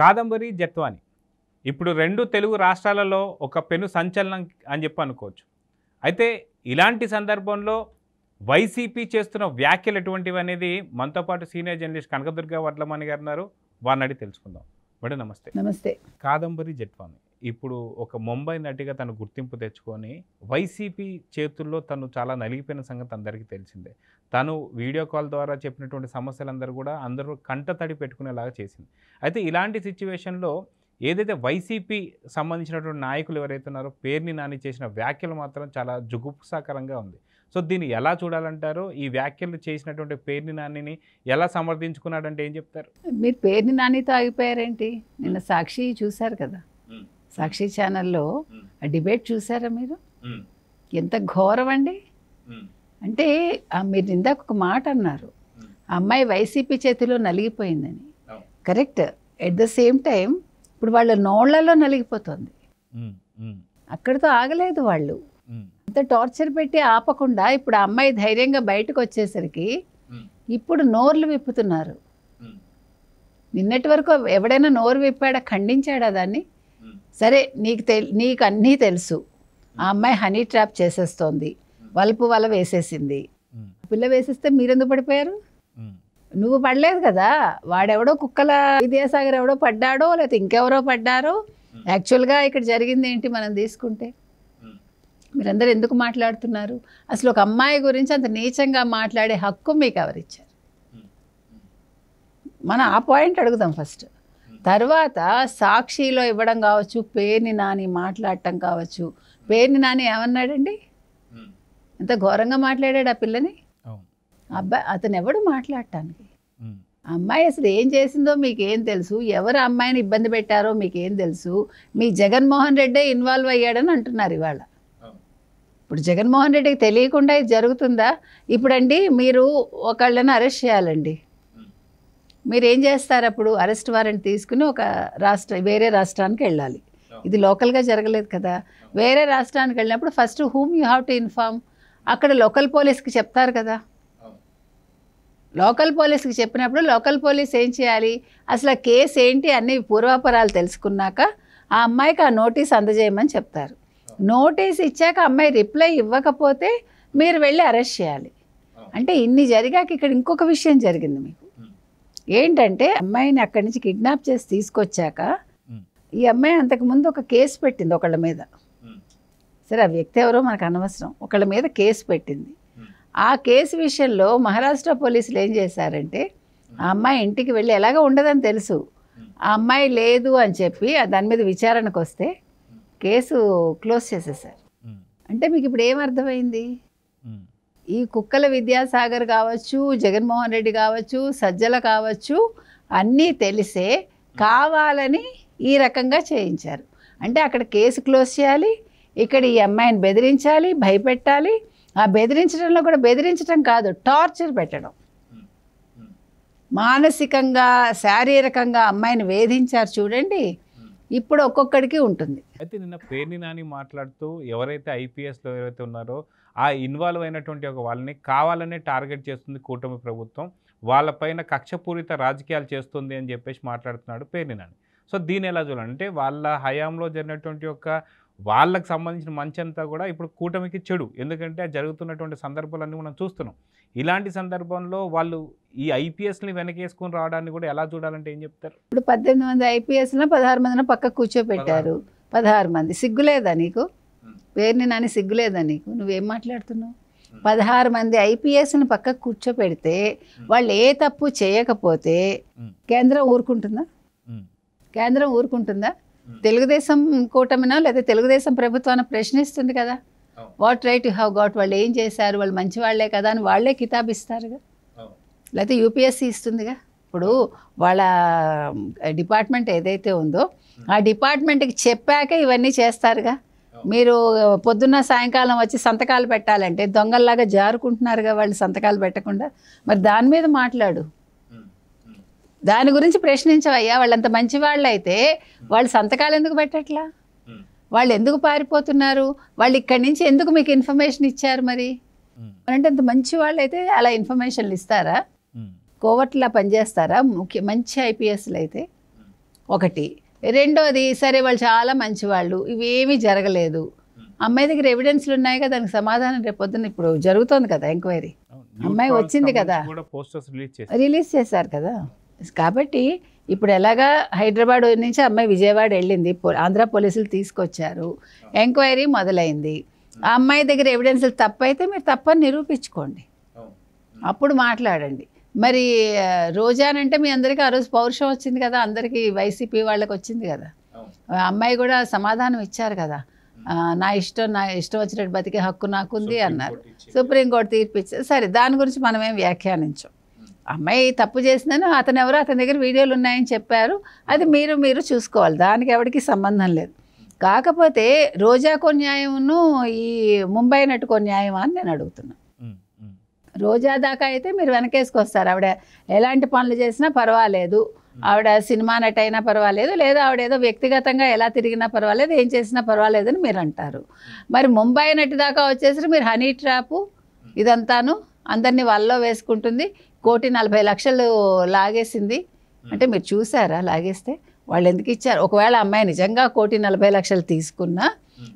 కాదంబరి జత్వాని ఇప్పుడు రెండు తెలుగు రాష్ట్రాలలో ఒక పెను సంచలనం అని చెప్పి అనుకోవచ్చు అయితే ఇలాంటి సందర్భంలో వైసీపీ చేస్తున్న వ్యాఖ్యలు ఎటువంటివి అనేది మనతో పాటు సీనియర్ జర్నలిస్ట్ కనకదుర్గ వడ్లమణి గారు ఉన్నారు వారిని అడిగి తెలుసుకుందాం మేడం నమస్తే నమస్తే కాదంబరి జట్వామి ఇప్పుడు ఒక ముంబై నటిగా తను గుర్తింపు తెచ్చుకొని వైసీపీ చేతుల్లో తను చాలా నలిగిపోయిన సంగతి అందరికీ తెలిసిందే తను వీడియో కాల్ ద్వారా చెప్పినటువంటి సమస్యలందరూ కూడా అందరూ కంట తడి పెట్టుకునేలాగా చేసింది అయితే ఇలాంటి సిచ్యువేషన్లో ఏదైతే వైసీపీ సంబంధించినటువంటి నాయకులు ఎవరైతే ఉన్నారో పేర్ని నాని చేసిన వ్యాఖ్యలు మాత్రం చాలా జుగుప్సాకరంగా ఉంది సో దీన్ని ఎలా చూడాలంటారు ఈ వ్యాఖ్యలు చేసినటువంటి పేరుని నానిని ఎలా సమర్థించుకున్నాడంటే ఏం చెప్తారు మీరు పేరుని నానితో ఆగిపోయారేంటి నిన్న సాక్షి చూశారు కదా సాక్షి ఛానల్లో ఆ డిబేట్ చూసారా మీరు ఎంత ఘోరం అండి అంటే మీరు ఇందాక ఒక మాట అన్నారు అమ్మాయి వైసీపీ చేతిలో నలిగిపోయిందని correct at the same time ఇప్పుడు వాళ్ళ నోళ్లలో నలిగిపోతుంది అక్కడితో ఆగలేదు వాళ్ళు అంత టార్చర్ పెట్టి ఆపకుండా ఇప్పుడు అమ్మాయి ధైర్యంగా బయటకు వచ్చేసరికి ఇప్పుడు నోర్లు విప్పుతున్నారు నిన్నటి వరకు ఎవడైనా నోరు విప్పాడా ఖండించాడా దాన్ని సరే నీకు తె నీకు అన్నీ తెలుసు ఆ అమ్మాయి హనీ ట్రాప్ చేసేస్తోంది వలుపు వల వేసేసింది పిల్ల వేసేస్తే మీరెందు పడిపోయారు నువ్వు పడలేదు కదా వాడెవడో కుక్కల విద్యాసాగర్ ఎవడో పడ్డాడో లేకపోతే ఇంకెవరో పడ్డారో యాక్చువల్గా ఇక్కడ జరిగింది ఏంటి మనం తీసుకుంటే మీరందరూ ఎందుకు మాట్లాడుతున్నారు అసలు ఒక అమ్మాయి గురించి అంత నీచంగా మాట్లాడే హక్కు మీకు ఎవరిచ్చారు మనం ఆ పాయింట్ అడుగుదాం ఫస్ట్ తర్వాత సాక్షిలో ఇవ్వడం కావచ్చు పేరుని నాని మాట్లాడటం కావచ్చు పేరుని నాని ఏమన్నాడండి ఎంత ఘోరంగా మాట్లాడాడు ఆ పిల్లని అబ్బాయి అతను ఎవడు మాట్లాడటానికి అమ్మాయి అసలు ఏం చేసిందో మీకేం తెలుసు ఎవరు అమ్మాయిని ఇబ్బంది పెట్టారో మీకేం తెలుసు మీ జగన్మోహన్ రెడ్డే ఇన్వాల్వ్ అయ్యాడని అంటున్నారు ఇవాళ ఇప్పుడు జగన్మోహన్ రెడ్డికి తెలియకుండా ఇది జరుగుతుందా ఇప్పుడండి మీరు ఒకళ్ళని అరెస్ట్ చేయాలండి మీరు ఏం చేస్తారు అప్పుడు అరెస్ట్ వారెంట్ తీసుకుని ఒక రాష్ట్ర వేరే రాష్ట్రానికి వెళ్ళాలి ఇది లోకల్గా జరగలేదు కదా వేరే రాష్ట్రానికి వెళ్ళినప్పుడు first whom you have to inform అక్కడ లోకల్ పోలీస్కి చెప్తారు కదా లోకల్ పోలీస్కి చెప్పినప్పుడు లోకల్ పోలీస్ ఏం చేయాలి అసలు కేసు ఏంటి అన్ని పూర్వాపరాలు తెలుసుకున్నాక ఆ అమ్మాయికి ఆ నోటీస్ అందజేయమని చెప్తారు నోటీస్ ఇచ్చాక అమ్మాయి రిప్లై ఇవ్వకపోతే మీరు వెళ్ళి అరెస్ట్ చేయాలి అంటే ఇన్ని జరిగాక ఇక్కడ ఇంకొక విషయం జరిగింది మీకు ఏంటంటే అమ్మాయిని అక్కడి నుంచి కిడ్నాప్ చేసి తీసుకొచ్చాక ఈ అమ్మాయి అంతకుముందు ఒక కేసు పెట్టింది ఒకళ్ళ మీద సరే ఆ వ్యక్తి ఎవరో మనకు అనవసరం ఒకళ్ళ మీద కేసు పెట్టింది ఆ కేసు విషయంలో మహారాష్ట్ర పోలీసులు ఏం చేశారంటే ఆ అమ్మాయి ఇంటికి వెళ్ళి ఎలాగో ఉండదని తెలుసు ఆ అమ్మాయి లేదు అని చెప్పి దాని మీద విచారణకు వస్తే కేసు క్లోజ్ చేసేసారు అంటే మీకు ఇప్పుడు ఏం అర్థమైంది ఈ కుక్కల విద్యాసాగర్ కావచ్చు జగన్మోహన్ రెడ్డి కావచ్చు సజ్జల కావచ్చు అన్నీ తెలిసే కావాలని ఈ రకంగా చేయించారు అంటే అక్కడ కేసు క్లోజ్ చేయాలి ఇక్కడ ఈ అమ్మాయిని బెదిరించాలి భయపెట్టాలి ఆ బెదిరించడంలో కూడా బెదిరించడం కాదు టార్చర్ పెట్టడం మానసికంగా శారీరకంగా అమ్మాయిని వేధించారు చూడండి ఇప్పుడు ఒక్కొక్కడికి ఉంటుంది అయితే నిన్న పేర్ని నాని మాట్లాడుతూ ఎవరైతే ఐపీఎస్లో ఎవరైతే ఉన్నారో ఆ ఇన్వాల్వ్ అయినటువంటి ఒక వాళ్ళని కావాలనే టార్గెట్ చేస్తుంది కూటమి ప్రభుత్వం వాళ్ళపైన కక్షపూరిత రాజకీయాలు చేస్తుంది అని చెప్పేసి మాట్లాడుతున్నాడు పేర్ని నాని సో దీని ఎలా చూడాలంటే వాళ్ళ హయాంలో జరిగినటువంటి ఒక వాళ్ళకు సంబంధించిన మంచి అంతా కూడా ఇప్పుడు కూటమికి చెడు ఎందుకంటే జరుగుతున్నటువంటి సందర్భాలన్నీ మనం చూస్తున్నాం ఇలాంటి సందర్భంలో వాళ్ళు ఈ ఐపీఎస్ని వెనకేసుకుని రావడాన్ని కూడా ఎలా చూడాలంటే ఏం చెప్తారు ఇప్పుడు పద్దెనిమిది మంది ఐపీఎస్లో పదహారు మందిన పక్క కూర్చోబెట్టారు పదహారు మంది సిగ్గులేదా నీకు పేరుని నాని సిగ్గులేదా నీకు నువ్వేం మాట్లాడుతున్నావు పదహారు మంది ఐపీఎస్ని పక్క కూర్చోపెడితే వాళ్ళు ఏ తప్పు చేయకపోతే కేంద్రం ఊరుకుంటుందా కేంద్రం ఊరుకుంటుందా Hmm. తెలుగుదేశం కూటమినా లేదా తెలుగుదేశం ప్రభుత్వాన్ని ప్రశ్నిస్తుంది కదా what right you have got వాళ్ళు ఏం చేశారు వాళ్ళు మంచి వాళ్లే కదా అని వాళ్లే కితాబిస్తారుగా లేకపోతే యూపీఎస్సీ ఇస్తుందిగా ఇప్పుడు వాళ్ళ డిపార్ట్మెంట్ ఏదైతే ఉందో hmm. ఆ డిపార్ట్మెంట్కి చెప్పాక ఇవన్నీ చేస్తారుగా మీరు పొద్దున్న సాయంకాలం వచ్చి సంతకాలు పెట్టాలంటే దొంగల్లాగా జారుకుంటున్నారుగా వాళ్ళు సంతకాలు పెట్టకుండా మరి దాని మీద మాట్లాడు దాని గురించి ప్రశ్నించవయ్యా వాళ్ళంత మంచి వాళ్ళు అయితే వాళ్ళు సంతకాలు ఎందుకు పెట్టట్లా వాళ్ళు ఎందుకు పారిపోతున్నారు వాళ్ళు ఇక్కడి నుంచి ఎందుకు మీకు ఇన్ఫర్మేషన్ ఇచ్చారు మరి అంటే అంత మంచి వాళ్ళు అయితే అలా ఇన్ఫర్మేషన్లు ఇస్తారా కోవట్లా పనిచేస్తారా ముఖ్య మంచి ఐపీఎస్లు అయితే ఒకటి రెండోది సరే వాళ్ళు చాలా మంచి వాళ్ళు ఇవేమీ జరగలేదు అమ్మాయి దగ్గర ఎవిడెన్స్లు ఉన్నాయి కదా దానికి సమాధానం రేపొద్దున ఇప్పుడు జరుగుతోంది కదా ఎంక్వైరీ అమ్మాయి వచ్చింది కదా రిలీజ్ చేశారు కదా కాబట్టి ఇప్పుడు ఎలాగా హైదరాబాద్ నుంచి అమ్మాయి విజయవాడ వెళ్ళింది ఆంధ్ర పోలీసులు తీసుకొచ్చారు ఎంక్వైరీ మొదలైంది ఆ అమ్మాయి దగ్గర ఎవిడెన్సులు తప్పైతే మీరు తప్పని నిరూపించుకోండి అప్పుడు మాట్లాడండి మరి రోజానంటే మీ అందరికీ ఆ రోజు పౌరుషం వచ్చింది కదా అందరికీ వైసీపీ వాళ్ళకి వచ్చింది కదా అమ్మాయి కూడా సమాధానం ఇచ్చారు కదా నా ఇష్టం నా ఇష్టం వచ్చినట్టు బతికే హక్కు నాకుంది అన్నారు సుప్రీంకోర్టు తీర్పిచ్చారు సరే దాని గురించి మనమేం వ్యాఖ్యానించాం అమ్మాయి తప్పు చేసినాను అతను ఎవరో అతని దగ్గర వీడియోలు ఉన్నాయని చెప్పారు అది మీరు మీరు చూసుకోవాలి దానికి ఎవరికి సంబంధం లేదు కాకపోతే రోజాకో న్యాయమును ఈ ముంబై నటుకో న్యాయమా అని నేను అడుగుతున్నా రోజా దాకా అయితే మీరు వెనకేసుకొస్తారు ఆవిడ ఎలాంటి పనులు చేసినా పర్వాలేదు ఆవిడ సినిమా అయినా పర్వాలేదు లేదా ఆవిడ ఏదో వ్యక్తిగతంగా ఎలా తిరిగినా పర్వాలేదు ఏం చేసినా పర్వాలేదు అని మీరు అంటారు మరి ముంబై నటి దాకా వచ్చేసి మీరు హనీ ట్రాపు ఇదంతాను అందరినీ వాళ్ళలో వేసుకుంటుంది కోటి నలభై లక్షలు లాగేసింది అంటే మీరు చూసారా లాగేస్తే వాళ్ళు ఎందుకు ఇచ్చారు ఒకవేళ అమ్మాయి నిజంగా కోటి నలభై లక్షలు తీసుకున్నా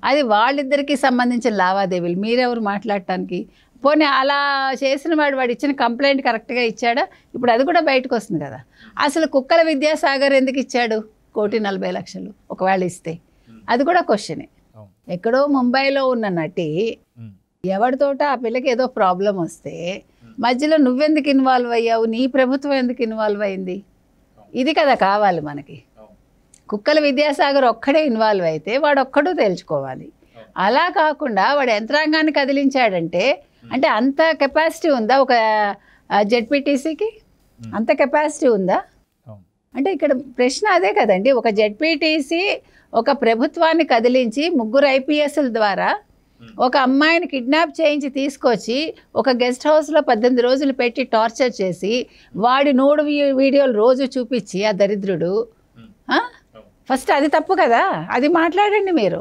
అది వాళ్ళిద్దరికీ సంబంధించిన లావాదేవీలు మీరెవరు మాట్లాడటానికి పోనీ అలా చేసిన వాడు వాడు ఇచ్చిన కంప్లైంట్ కరెక్ట్గా ఇచ్చాడా ఇప్పుడు అది కూడా బయటకు వస్తుంది కదా అసలు కుక్కల విద్యాసాగర్ ఎందుకు ఇచ్చాడు కోటి నలభై లక్షలు ఒకవేళ ఇస్తే అది కూడా క్వశ్చనే ఎక్కడో ముంబైలో ఉన్న నటి ఎవరితోట ఆ పిల్లకి ఏదో ప్రాబ్లం వస్తే మధ్యలో నువ్వెందుకు ఇన్వాల్వ్ అయ్యావు నీ ప్రభుత్వం ఎందుకు ఇన్వాల్వ్ అయింది ఇది కదా కావాలి మనకి కుక్కల విద్యాసాగర్ ఒక్కడే ఇన్వాల్వ్ అయితే వాడు ఒక్కడూ తేల్చుకోవాలి అలా కాకుండా వాడు యంత్రాంగాన్ని కదిలించాడంటే అంటే అంత కెపాసిటీ ఉందా ఒక జెడ్పీటీసీకి అంత కెపాసిటీ ఉందా అంటే ఇక్కడ ప్రశ్న అదే కదండి ఒక జెడ్పీటీసీ ఒక ప్రభుత్వాన్ని కదిలించి ముగ్గురు ఐపీఎస్ల ద్వారా ఒక అమ్మాయిని కిడ్నాప్ చేయించి తీసుకొచ్చి ఒక గెస్ట్ హౌస్లో పద్దెనిమిది రోజులు పెట్టి టార్చర్ చేసి వాడి నూడు వీడియోలు రోజు చూపించి ఆ దరిద్రుడు ఫస్ట్ అది తప్పు కదా అది మాట్లాడండి మీరు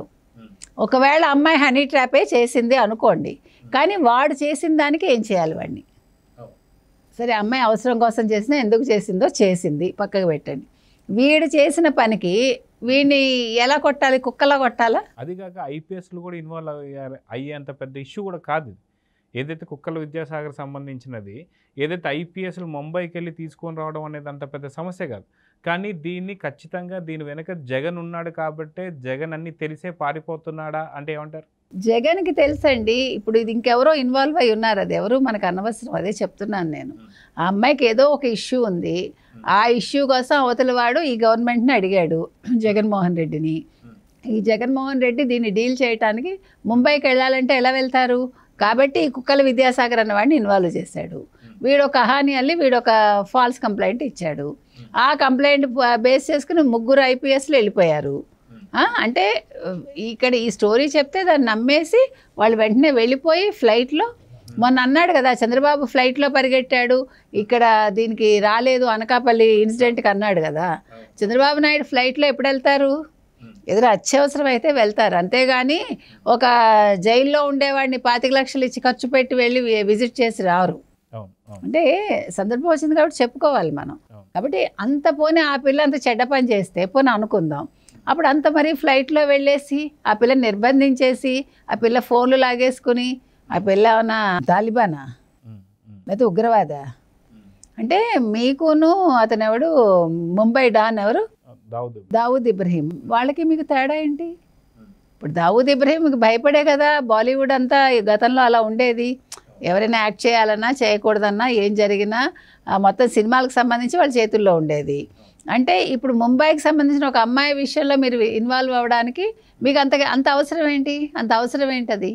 ఒకవేళ అమ్మాయి హనీ ట్రాపే చేసింది అనుకోండి కానీ వాడు చేసిన దానికి ఏం చేయాలి వాడిని సరే అమ్మాయి అవసరం కోసం చేసినా ఎందుకు చేసిందో చేసింది పక్కకు పెట్టండి వీడు చేసిన పనికి వీడిని ఎలా కొట్టాలి కుక్కలా కొట్టాలా అది కాక ఐపీఎస్లు కూడా ఇన్వాల్వ్ అయ్యారు అయ్యేంత పెద్ద ఇష్యూ కూడా కాదు ఏదైతే కుక్కల విద్యాసాగర్ సంబంధించినది ఏదైతే ఐపీఎస్లు ముంబైకి వెళ్ళి తీసుకొని రావడం అనేది అంత పెద్ద సమస్య కాదు కానీ దీన్ని ఖచ్చితంగా దీని వెనక జగన్ ఉన్నాడు కాబట్టే జగన్ అన్ని తెలిసే పారిపోతున్నాడా అంటే ఏమంటారు జగన్కి తెలుసండి ఇప్పుడు ఇది ఇంకెవరో ఇన్వాల్వ్ అయి ఉన్నారు అది ఎవరు మనకు అనవసరం అదే చెప్తున్నాను నేను ఆ అమ్మాయికి ఏదో ఒక ఇష్యూ ఉంది ఆ ఇష్యూ కోసం అవతల వాడు ఈ గవర్నమెంట్ని అడిగాడు జగన్మోహన్ రెడ్డిని ఈ జగన్మోహన్ రెడ్డి దీన్ని డీల్ చేయడానికి ముంబైకి వెళ్ళాలంటే ఎలా వెళ్తారు కాబట్టి ఈ కుక్కల విద్యాసాగర్ అన్నవాడిని ఇన్వాల్వ్ చేశాడు వీడు ఒక హాని అల్లి వీడు ఒక ఫాల్స్ కంప్లైంట్ ఇచ్చాడు ఆ కంప్లైంట్ బేస్ చేసుకుని ముగ్గురు ఐపీఎస్లు వెళ్ళిపోయారు అంటే ఇక్కడ ఈ స్టోరీ చెప్తే దాన్ని నమ్మేసి వాళ్ళు వెంటనే వెళ్ళిపోయి ఫ్లైట్లో మొన్న అన్నాడు కదా చంద్రబాబు ఫ్లైట్లో పరిగెట్టాడు ఇక్కడ దీనికి రాలేదు అనకాపల్లి ఇన్సిడెంట్కి అన్నాడు కదా చంద్రబాబు నాయుడు ఫ్లైట్లో ఎప్పుడు వెళ్తారు ఎదురు అత్యవసరం అయితే వెళ్తారు అంతేగాని ఒక జైల్లో ఉండేవాడిని పాతిక లక్షలు ఇచ్చి ఖర్చు పెట్టి వెళ్ళి విజిట్ చేసి రారు అంటే సందర్భం వచ్చింది కాబట్టి చెప్పుకోవాలి మనం కాబట్టి అంత పోనీ ఆ పిల్ల అంత చెడ్డ పని చేస్తే పోనీ అనుకుందాం అప్పుడు అంత మరీ ఫ్లైట్లో వెళ్ళేసి ఆ పిల్ల నిర్బంధించేసి ఆ పిల్ల ఫోన్లు లాగేసుకుని ఆ పిల్ల ఏమన్నా తాలిబానా లేకపోతే ఉగ్రవాద అంటే మీకును అతను ఎవడు ముంబై డాన్ ఎవరు దావూద్ ఇబ్రహీం వాళ్ళకి మీకు తేడా ఏంటి ఇప్పుడు దావూద్ ఇబ్రహీం మీకు భయపడే కదా బాలీవుడ్ అంతా గతంలో అలా ఉండేది ఎవరైనా యాక్ట్ చేయాలన్నా చేయకూడదన్నా ఏం జరిగినా మొత్తం సినిమాలకు సంబంధించి వాళ్ళ చేతుల్లో ఉండేది అంటే ఇప్పుడు ముంబైకి సంబంధించిన ఒక అమ్మాయి విషయంలో మీరు ఇన్వాల్వ్ అవ్వడానికి మీకు అంత అంత అవసరం ఏంటి అంత అవసరం ఏంటి అది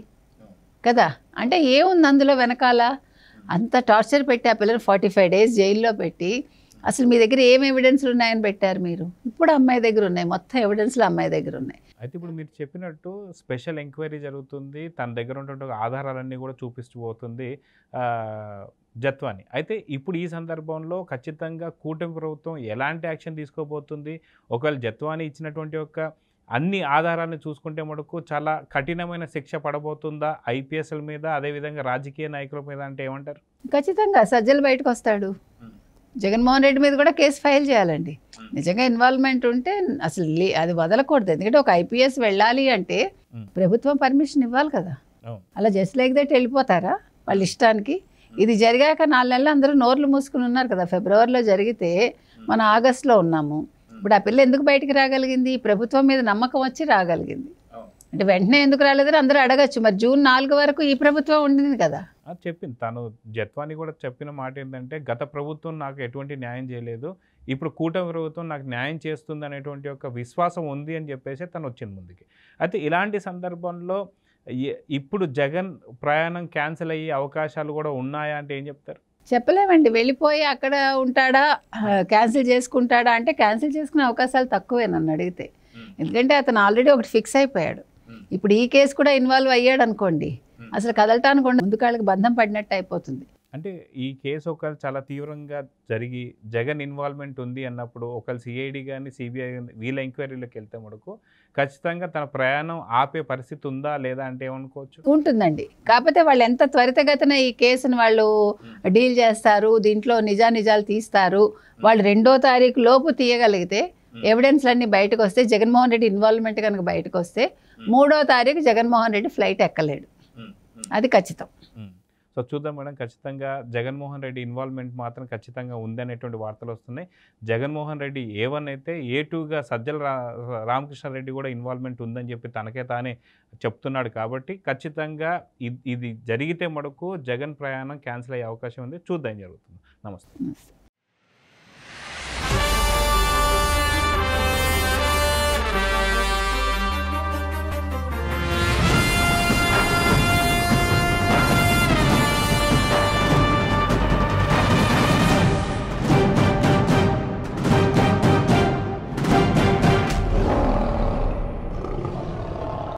కదా అంటే ఏముంది అందులో వెనకాల అంత టార్చర్ పెట్టి ఆ పిల్లలు ఫార్టీ ఫైవ్ డేస్ జైల్లో పెట్టి అసలు మీ దగ్గర ఏం ఎవిడెన్స్లు ఉన్నాయని పెట్టారు మీరు ఇప్పుడు అమ్మాయి దగ్గర ఉన్నాయి మొత్తం ఎవిడెన్స్లు అమ్మాయి దగ్గర ఉన్నాయి అయితే ఇప్పుడు మీరు చెప్పినట్టు స్పెషల్ ఎంక్వైరీ జరుగుతుంది తన దగ్గర ఉన్నటువంటి ఆధారాలన్నీ కూడా చూపిస్తూ పోతుంది జత్వాని అయితే ఇప్పుడు ఈ సందర్భంలో ఖచ్చితంగా కూటమి ప్రభుత్వం ఎలాంటి యాక్షన్ తీసుకోబోతుంది ఒకవేళ జత్వాని ఇచ్చినటువంటి యొక్క అన్ని ఆధారాలను చూసుకుంటే మటుకు చాలా కఠినమైన శిక్ష పడబోతుందా ఐపీఎస్ల మీద అదేవిధంగా రాజకీయ నాయకుల మీద అంటే ఏమంటారు ఖచ్చితంగా సజ్జలు బయటకు వస్తాడు జగన్మోహన్ రెడ్డి మీద కూడా కేసు ఫైల్ చేయాలండి నిజంగా ఇన్వాల్వ్మెంట్ ఉంటే అసలు అది వదలకూడదు ఎందుకంటే ఒక ఐపీఎస్ వెళ్ళాలి అంటే ప్రభుత్వం పర్మిషన్ ఇవ్వాలి కదా అలా జస్ట్ లైక్ దట్ వెళ్ళిపోతారా వాళ్ళ ఇష్టానికి ఇది జరిగాక నాలుగు నెలలు అందరూ నోర్లు మూసుకుని ఉన్నారు కదా ఫిబ్రవరిలో జరిగితే మనం ఆగస్టులో ఉన్నాము ఇప్పుడు ఆ పిల్ల ఎందుకు బయటికి రాగలిగింది ప్రభుత్వం మీద నమ్మకం వచ్చి రాగలిగింది అంటే వెంటనే ఎందుకు రాలేదని అందరూ అడగచ్చు మరి జూన్ నాలుగు వరకు ఈ ప్రభుత్వం ఉండింది కదా చెప్పింది తను జత్వాని కూడా చెప్పిన మాట ఏంటంటే గత ప్రభుత్వం నాకు ఎటువంటి న్యాయం చేయలేదు ఇప్పుడు కూటమి ప్రభుత్వం నాకు న్యాయం చేస్తుంది అనేటువంటి ఒక విశ్వాసం ఉంది అని చెప్పేసి తను వచ్చింది ముందుకి అయితే ఇలాంటి సందర్భంలో ఇప్పుడు జగన్ ప్రయాణం క్యాన్సిల్ అయ్యే అవకాశాలు కూడా ఉన్నాయా అంటే ఏం చెప్తారు చెప్పలేమండి వెళ్ళిపోయి అక్కడ ఉంటాడా క్యాన్సిల్ చేసుకుంటాడా అంటే క్యాన్సిల్ చేసుకునే అవకాశాలు తక్కువే నన్ను అడిగితే ఎందుకంటే అతను ఆల్రెడీ ఒకటి ఫిక్స్ అయిపోయాడు ఇప్పుడు ఈ కేసు కూడా ఇన్వాల్వ్ అయ్యాడు అనుకోండి అసలు కదలటానికి కాళ్ళకి బంధం పడినట్టు అయిపోతుంది అంటే ఈ కేసు ఒకవేళ చాలా తీవ్రంగా జరిగి జగన్ ఇన్వాల్వ్మెంట్ ఉంది అన్నప్పుడు ఒకవేళ సిఐడి కానీ సిబిఐ కానీ వీళ్ళ ఎంక్వైరీలోకి వెళ్తే మనకు ఖచ్చితంగా తన ప్రయాణం ఆపే పరిస్థితి ఉందా లేదా అంటే ఏమనుకోవచ్చు ఉంటుందండి కాకపోతే వాళ్ళు ఎంత త్వరితగతిన ఈ కేసును వాళ్ళు డీల్ చేస్తారు దీంట్లో నిజానిజాలు తీస్తారు వాళ్ళు రెండో తారీఖు లోపు తీయగలిగితే ఎవిడెన్స్లన్నీ బయటకు వస్తే జగన్మోహన్ రెడ్డి ఇన్వాల్వ్మెంట్ కనుక బయటకు వస్తే మూడో తారీఖు జగన్మోహన్ రెడ్డి ఫ్లైట్ ఎక్కలేడు అది ఖచ్చితం సో చూద్దాం మేడం ఖచ్చితంగా జగన్మోహన్ రెడ్డి ఇన్వాల్వ్మెంట్ మాత్రం ఖచ్చితంగా ఉందనేటువంటి వార్తలు వస్తున్నాయి జగన్మోహన్ రెడ్డి ఏ వన్ అయితే ఏ టూగా సజ్జల రామకృష్ణ రెడ్డి కూడా ఇన్వాల్వ్మెంట్ ఉందని చెప్పి తనకే తానే చెప్తున్నాడు కాబట్టి ఖచ్చితంగా ఇది జరిగితే మడుకు జగన్ ప్రయాణం క్యాన్సిల్ అయ్యే అవకాశం ఉంది చూద్దాం జరుగుతుంది నమస్తే